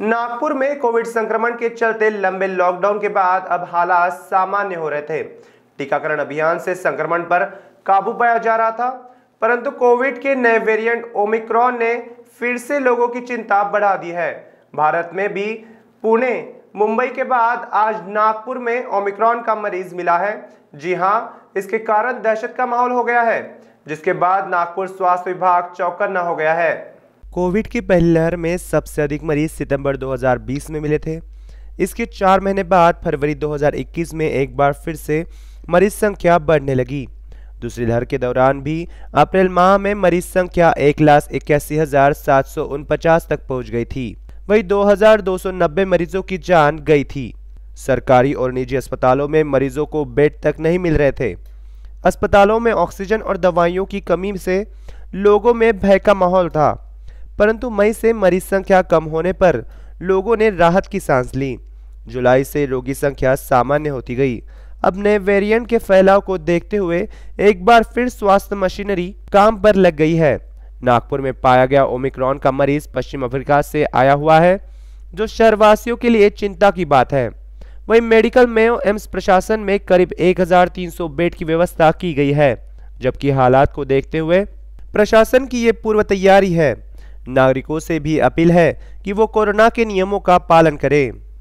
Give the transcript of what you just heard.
नागपुर में कोविड संक्रमण के चलते लंबे लॉकडाउन के बाद अब हालात सामान्य हो रहे थे टीकाकरण अभियान से संक्रमण पर काबू पाया जा रहा था परंतु कोविड के नए वेरिएंट ओमिक्रॉन ने फिर से लोगों की चिंता बढ़ा दी है भारत में भी पुणे मुंबई के बाद आज नागपुर में ओमिक्रॉन का मरीज मिला है जी हाँ इसके कारण दहशत का माहौल हो गया है जिसके बाद नागपुर स्वास्थ्य विभाग चौकन्ना हो गया है कोविड की पहली लहर में सबसे अधिक मरीज सितंबर 2020 में मिले थे इसके चार महीने बाद फरवरी 2021 में एक बार फिर से मरीज संख्या बढ़ने लगी दूसरी लहर के दौरान भी अप्रैल माह में मरीज संख्या एक लाख इक्यासी हजार सात सौ उनपचास तक पहुंच गई थी वही 2,290 मरीजों की जान गई थी सरकारी और निजी अस्पतालों में मरीजों को बेड तक नहीं मिल रहे थे अस्पतालों में ऑक्सीजन और दवाइयों की कमी से लोगों में भय का माहौल था परंतु मई से मरीज संख्या कम होने पर लोगों ने राहत की सांस ली जुलाई से रोगी संख्या सामान्य होती गई अब नए वेरिएंट के फैलाव को देखते हुए एक बार फिर स्वास्थ्य मशीनरी काम पर लग गई है नागपुर में पाया गया ओमिक्रॉन का मरीज पश्चिम अफ्रीका से आया हुआ है जो शहरवासियों के लिए चिंता की बात है वहीं मेडिकल मेयो एम्स प्रशासन में करीब 1300 बेड की व्यवस्था की गई है जबकि हालात को देखते हुए प्रशासन की ये पूर्व तैयारी है नागरिकों से भी अपील है कि वो कोरोना के नियमों का पालन करें